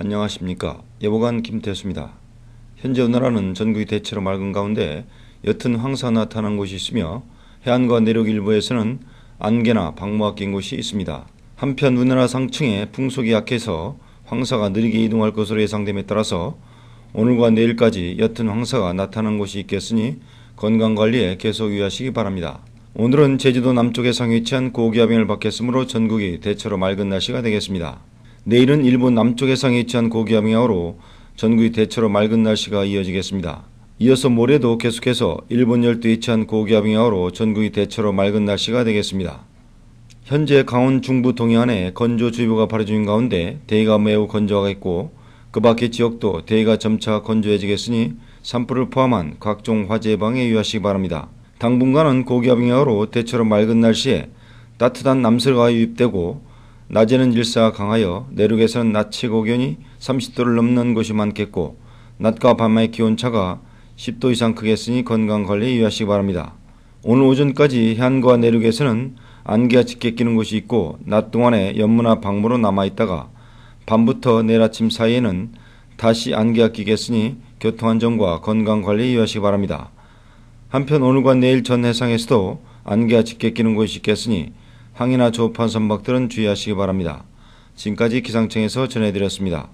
안녕하십니까 예보관 김태수입니다. 현재 은나라는 전국이 대체로 맑은 가운데 옅은 황사 나타난 곳이 있으며 해안과 내륙 일부에서는 안개나 방무가 낀 곳이 있습니다. 한편 우리나라 상층에 풍속이 약해서 황사가 느리게 이동할 것으로 예상됨에 따라서 오늘과 내일까지 옅은 황사가 나타난 곳이 있겠으니 건강관리에 계속 유의하시기 바랍니다. 오늘은 제주도 남쪽에 상위치한 고기압행을 받겠으므로 전국이 대체로 맑은 날씨가 되겠습니다. 내일은 일본 남쪽 해상에 위치한 고기압 영향으로 전국이 대체로 맑은 날씨가 이어지겠습니다. 이어서 모레도 계속해서 일본 열도에 위치한 고기압 영향으로 전국이 대체로 맑은 날씨가 되겠습니다. 현재 강원 중부 동해안에 건조주의보가 발효 중인 가운데 대기가 매우 건조하겠고 그 밖의 지역도 대기가 점차 건조해지겠으니 산불을 포함한 각종 화재 예방에 유의하시기 바랍니다. 당분간은 고기압 영향으로 대체로 맑은 날씨에 따뜻한 남설가 유입되고 낮에는 일사가 강하여 내륙에서는 낮최고견이 30도를 넘는 곳이 많겠고 낮과 밤의 기온차가 10도 이상 크겠으니 건강관리에 유의하시기 바랍니다. 오늘 오전까지 현안과 내륙에서는 안개가 짙게 끼는 곳이 있고 낮 동안에 연무나 방무로 남아있다가 밤부터 내일 아침 사이에는 다시 안개가 끼겠으니 교통안전과 건강관리에 유의하시기 바랍니다. 한편 오늘과 내일 전 해상에서도 안개가 짙게 끼는 곳이 있겠으니 항해나 조업한 선박들은 주의하시기 바랍니다. 지금까지 기상청에서 전해드렸습니다.